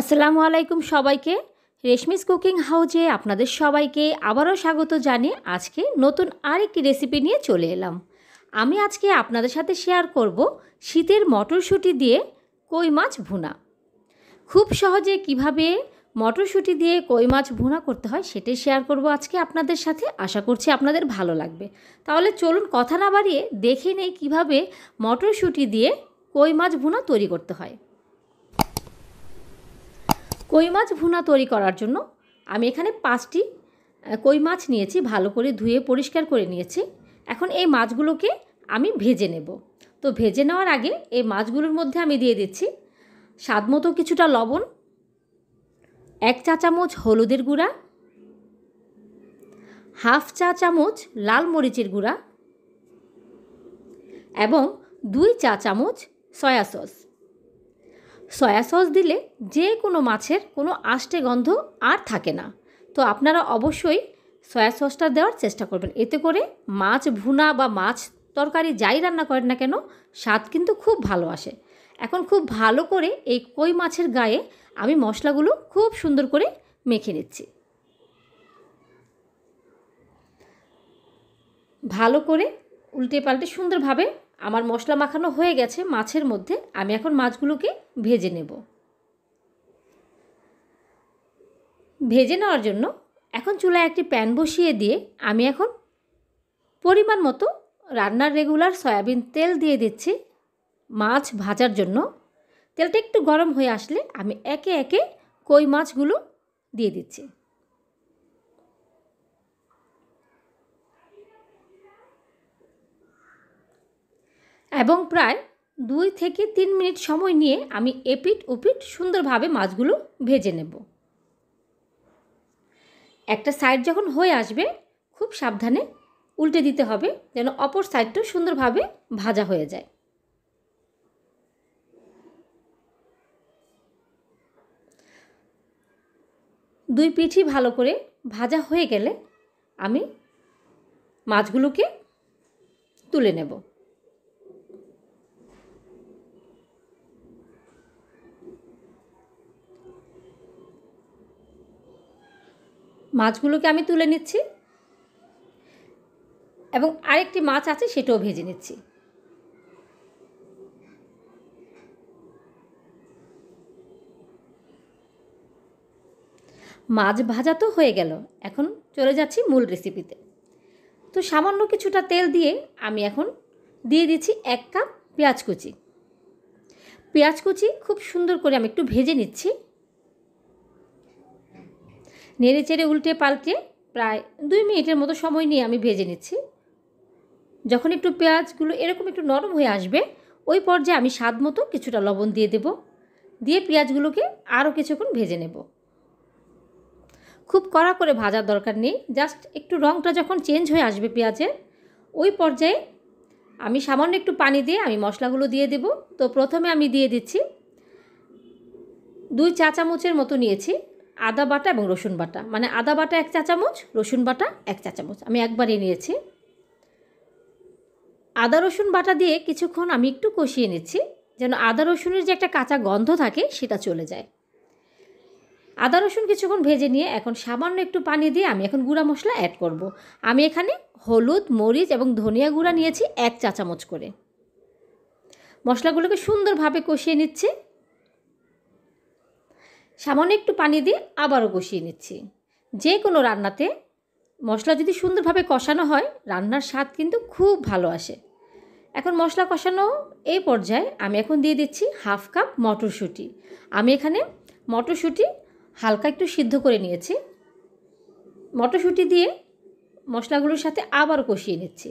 আসসালামু আলাইকুম সবাইকে রেশমিস কুকিং হাউজে আপনাদের সবাইকে আবারও স্বাগত জানিয়ে আজকে নতুন আরেকটি রেসিপি নিয়ে চলে এলাম আমি আজকে আপনাদের সাথে শেয়ার করব শীতের মটরশুঁটি দিয়ে কই মাছ ভুনা খুব সহজে কিভাবে মটরশুঁটি দিয়ে কই মাছ ভুনা করতে হয় সেটাই শেয়ার করব আজকে আপনাদের সাথে আশা করছি আপনাদের ভালো লাগবে তাহলে চলুন কথা না বাড়িয়ে দেখে নেই কীভাবে মটরশুঁটি দিয়ে কই মাছ ভুনা তৈরি করতে হয় কই মাছ ভুনা তৈরি করার জন্য আমি এখানে পাঁচটি কই মাছ নিয়েছি ভালো করে ধুয়ে পরিষ্কার করে নিয়েছি এখন এই মাছগুলোকে আমি ভেজে নেব তো ভেজে নেওয়ার আগে এই মাছগুলোর মধ্যে আমি দিয়ে দিচ্ছি স্বাদ মতো কিছুটা লবণ এক চা চামচ হলুদের গুঁড়া হাফ চা চামচ লাল মরিচের গুঁড়া এবং দুই চা চামচ সয়া সস সয়া সস দিলে যে কোনো মাছের কোনো আষ্টে গন্ধ আর থাকে না তো আপনারা অবশ্যই সয়া সসটা দেওয়ার চেষ্টা করবেন এতে করে মাছ ভুনা বা মাছ তরকারি যাই রান্না করেন না কেন স্বাদ কিন্তু খুব ভালো আসে এখন খুব ভালো করে এই কই মাছের গায়ে আমি মশলাগুলো খুব সুন্দর করে মেখে নিচ্ছি ভালো করে উল্টে পাল্টে সুন্দরভাবে আমার মশলা মাখানো হয়ে গেছে মাছের মধ্যে আমি এখন মাছগুলোকে ভেজে নেব ভেজে নেওয়ার জন্য এখন চুলায় একটি প্যান বসিয়ে দিয়ে আমি এখন পরিমাণ মতো রান্নার রেগুলার সয়াবিন তেল দিয়ে দিচ্ছি মাছ ভাজার জন্য তেলটা একটু গরম হয়ে আসলে আমি একে একে কই মাছগুলো দিয়ে দিচ্ছি এবং প্রায় দুই থেকে তিন মিনিট সময় নিয়ে আমি এপিট উপিট সুন্দরভাবে মাছগুলো ভেজে নেব একটা সাইড যখন হয়ে আসবে খুব সাবধানে উল্টে দিতে হবে যেন অপর সাইডটা সুন্দরভাবে ভাজা হয়ে যায় দুই পিঠি ভালো করে ভাজা হয়ে গেলে আমি মাছগুলোকে তুলে নেব মাছগুলোকে আমি তুলে নিচ্ছি এবং আরেকটি মাছ আছে সেটাও ভেজে নিচ্ছি মাছ ভাজা তো হয়ে গেল এখন চলে যাচ্ছি মূল রেসিপিতে তো সামান্য কিছুটা তেল দিয়ে আমি এখন দিয়ে দিচ্ছি এক কাপ পেঁয়াজ কুচি পেঁয়াজ কুচি খুব সুন্দর করে আমি একটু ভেজে নিচ্ছি নেড়ে চেড়ে উল্টে পাল্টে প্রায় দুই মিনিটের মতো সময় নিয়ে আমি ভেজে নিচ্ছি যখন একটু পেঁয়াজগুলো এরকম একটু নরম হয়ে আসবে ওই পর্যায়ে আমি স্বাদ মতো কিছুটা লবণ দিয়ে দেব দিয়ে পেঁয়াজগুলোকে আরও কিছুক্ষণ ভেজে নেব খুব কড়া করে ভাজার দরকার নেই জাস্ট একটু রঙটা যখন চেঞ্জ হয়ে আসবে পেঁয়াজের ওই পর্যায়ে আমি সামান্য একটু পানি দিয়ে আমি মশলাগুলো দিয়ে দেব তো প্রথমে আমি দিয়ে দিচ্ছি দুই চা চামচের মতো নিয়েছি আদা বাটা এবং রসুন বাটা মানে আদা বাটা এক চা চামচ রসুন বাটা এক চা চামচ আমি একবারই নিয়েছি আদা রসুন বাটা দিয়ে কিছুক্ষণ আমি একটু কষিয়ে নিচ্ছি যেন আদা রসুনের যে একটা কাঁচা গন্ধ থাকে সেটা চলে যায় আদা রসুন কিছুক্ষণ ভেজে নিয়ে এখন সামান্য একটু পানি দিয়ে আমি এখন গুঁড়া মশলা অ্যাড করব। আমি এখানে হলুদ মরিচ এবং ধনিয়া গুঁড়া নিয়েছি এক চা চামচ করে মশলাগুলোকে সুন্দরভাবে কষিয়ে নিচ্ছে সামান্য একটু পানি দিয়ে আবারও কষিয়ে নিচ্ছি যে কোনো রান্নাতে মশলা যদি সুন্দরভাবে কষানো হয় রান্নার স্বাদ কিন্তু খুব ভালো আসে এখন মশলা কষানো এই পর্যায়ে আমি এখন দিয়ে দিচ্ছি হাফ কাপ মটরশুঁটি আমি এখানে মটরশুঁটি হালকা একটু সিদ্ধ করে নিয়েছি মটরশুঁটি দিয়ে মশলাগুলোর সাথে আবার কষিয়ে নিচ্ছি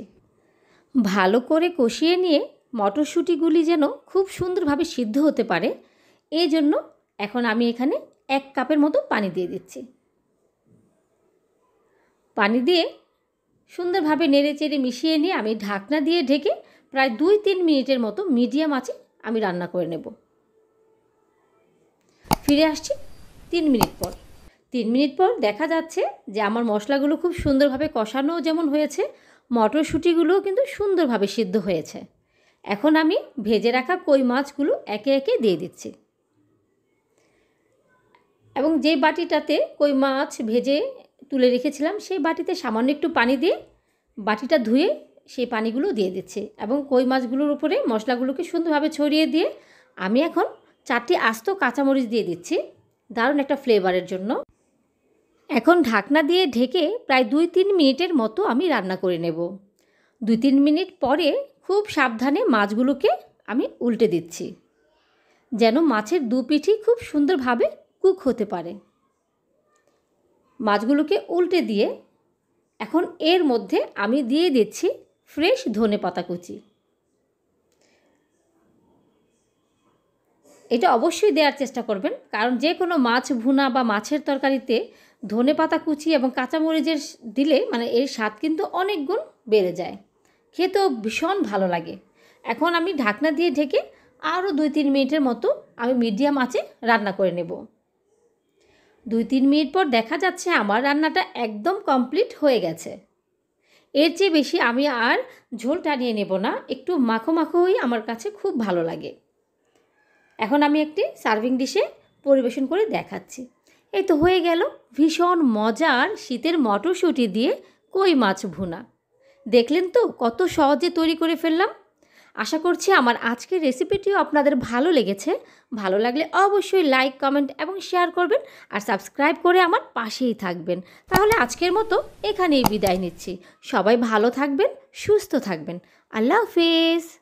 ভালো করে কষিয়ে নিয়ে মটরশুঁটিগুলি যেন খুব সুন্দরভাবে সিদ্ধ হতে পারে এই জন্য এখন আমি এখানে এক কাপের মতো পানি দিয়ে দিচ্ছি পানি দিয়ে সুন্দরভাবে নেড়ে চেড়ে মিশিয়ে নিয়ে আমি ঢাকনা দিয়ে ঢেকে প্রায় দুই তিন মিনিটের মতো মিডিয়াম আছে আমি রান্না করে নেব ফিরে আসছি তিন মিনিট পর তিন মিনিট পর দেখা যাচ্ছে যে আমার মশলাগুলো খুব সুন্দরভাবে কষানো যেমন হয়েছে মটরশুঁটিগুলোও কিন্তু সুন্দরভাবে সিদ্ধ হয়েছে এখন আমি ভেজে রাখা কই মাছগুলো একে একে দিয়ে দিচ্ছি এবং যে বাটিটাতে কই মাছ ভেজে তুলে রেখেছিলাম সেই বাটিতে সামান্য একটু পানি দিয়ে বাটিটা ধুয়ে সেই পানিগুলো দিয়ে দিচ্ছে এবং কই মাছগুলোর উপরে মশলাগুলোকে সুন্দরভাবে ছড়িয়ে দিয়ে আমি এখন চারটি আস্ত কাঁচামরিচ দিয়ে দিচ্ছি দারুণ একটা ফ্লেভারের জন্য এখন ঢাকনা দিয়ে ঢেকে প্রায় দুই তিন মিনিটের মতো আমি রান্না করে নেব দুই তিন মিনিট পরে খুব সাবধানে মাছগুলোকে আমি উল্টে দিচ্ছি যেন মাছের দুপিঠি খুব সুন্দরভাবে কুক হতে পারে মাছগুলোকে উল্টে দিয়ে এখন এর মধ্যে আমি দিয়ে দিচ্ছি ফ্রেশ ধনে পাতা কুচি এটা অবশ্যই দেওয়ার চেষ্টা করবেন কারণ যে কোনো মাছ ভুনা বা মাছের তরকারিতে ধনে পাতা কুচি এবং কাঁচামরিচের দিলে মানে এর স্বাদ কিন্তু অনেক গুণ বেড়ে যায় খেতেও ভীষণ ভালো লাগে এখন আমি ঢাকনা দিয়ে ঢেকে আরও দুই তিন মিনিটের মতো আমি মিডিয়াম আছে রান্না করে নেব দুই তিন মিনিট পর দেখা যাচ্ছে আমার রান্নাটা একদম কমপ্লিট হয়ে গেছে এর চেয়ে বেশি আমি আর ঝোল টানিয়ে নেব না একটু মাখো মাখোই আমার কাছে খুব ভালো লাগে এখন আমি একটি সার্ভিং ডিশে পরিবেশন করে দেখাচ্ছি এই তো হয়ে গেল ভীষণ মজার শীতের মটরশুঁটি দিয়ে কই মাছ ভুনা দেখলেন তো কত সহজে তৈরি করে ফেললাম আশা করছি আমার আজকের রেসিপিটিও আপনাদের ভালো লেগেছে ভালো লাগলে অবশ্যই লাইক কমেন্ট এবং শেয়ার করবেন আর সাবস্ক্রাইব করে আমার পাশেই থাকবেন তাহলে আজকের মতো এখানেই বিদায় নিচ্ছি সবাই ভালো থাকবেন সুস্থ থাকবেন আল্লাহ হাফিজ